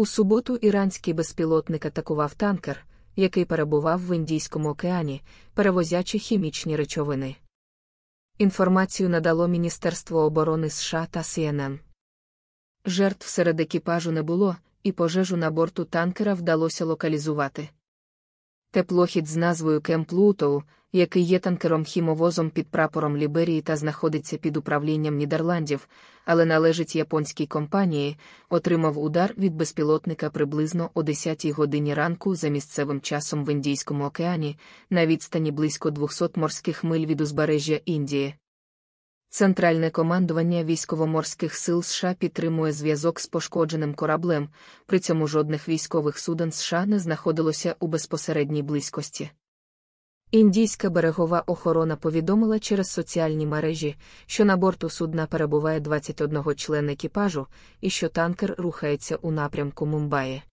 У суботу іранський безпілотник атакував танкер, який перебував в Індійському океані, перевозячи хімічні речовини. Інформацію надало Міністерство оборони США та CNN. Жертв серед екіпажу не було, і пожежу на борту танкера вдалося локалізувати. Теплохід з назвою Кемп який є танкером хімовозом під прапором Ліберії та знаходиться під управлінням Нідерландів, але належить японській компанії, отримав удар від безпілотника приблизно о 10 годині ранку за місцевим часом в Індійському океані, на відстані близько 200 морських миль від узбережжя Індії. Центральне командування військово-морських сил США підтримує зв'язок з пошкодженим кораблем, при цьому жодних військових суден США не знаходилося у безпосередній близькості. Індійська берегова охорона повідомила через соціальні мережі, що на борту судна перебуває 21 член екіпажу і що танкер рухається у напрямку Мумбаї.